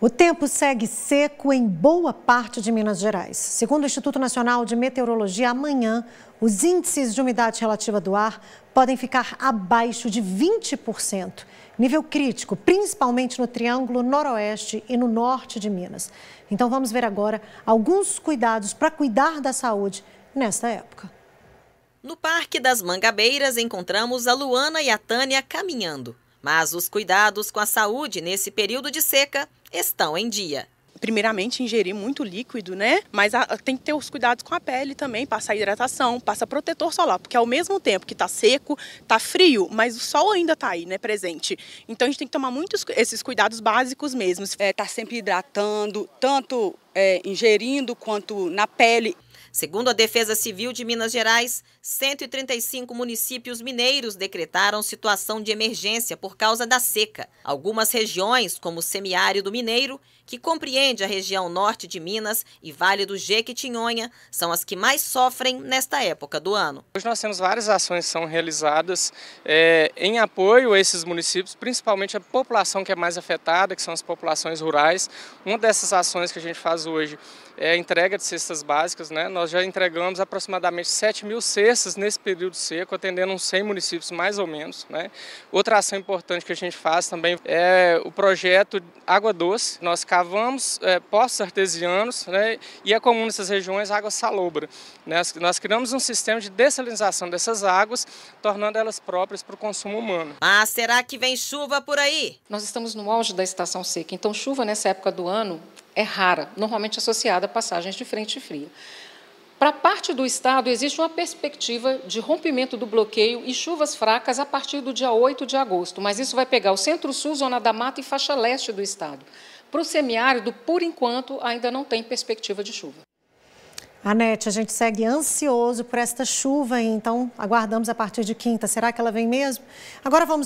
O tempo segue seco em boa parte de Minas Gerais. Segundo o Instituto Nacional de Meteorologia, amanhã os índices de umidade relativa do ar podem ficar abaixo de 20%, nível crítico, principalmente no Triângulo Noroeste e no norte de Minas. Então vamos ver agora alguns cuidados para cuidar da saúde nesta época. No Parque das Mangabeiras encontramos a Luana e a Tânia caminhando. Mas os cuidados com a saúde nesse período de seca estão em dia primeiramente ingerir muito líquido, né? Mas a, tem que ter os cuidados com a pele também, passar hidratação, passar protetor solar, porque ao mesmo tempo que tá seco, tá frio, mas o sol ainda tá aí, né, presente. Então a gente tem que tomar muitos esses cuidados básicos mesmo. É, tá sempre hidratando, tanto é, ingerindo quanto na pele. Segundo a Defesa Civil de Minas Gerais, 135 municípios mineiros decretaram situação de emergência por causa da seca. Algumas regiões, como o semiárido mineiro, que compreende a região norte de Minas e Vale do Jequitinhonha, são as que mais sofrem nesta época do ano. Hoje nós temos várias ações que são realizadas é, em apoio a esses municípios, principalmente a população que é mais afetada, que são as populações rurais. Uma dessas ações que a gente faz hoje é a entrega de cestas básicas, né? nós já entregamos aproximadamente 7 mil cestas nesse período seco, atendendo uns 100 municípios mais ou menos. Né? Outra ação importante que a gente faz também é o projeto Água Doce. Nós cavamos é, poços artesianos né? e é comum nessas regiões água salobra. Né? Nós, nós criamos um sistema de dessalinização dessas águas, tornando elas próprias para o consumo humano. Mas será que vem chuva por aí? Nós estamos no auge da estação seca, então chuva nessa época do ano é rara, normalmente associada a passagens de frente fria. Para parte do Estado, existe uma perspectiva de rompimento do bloqueio e chuvas fracas a partir do dia 8 de agosto, mas isso vai pegar o Centro-Sul, Zona da Mata e faixa leste do Estado. Para o semiárido, por enquanto, ainda não tem perspectiva de chuva. Anete, a gente segue ansioso por esta chuva, então aguardamos a partir de quinta. Será que ela vem mesmo? Agora vamos.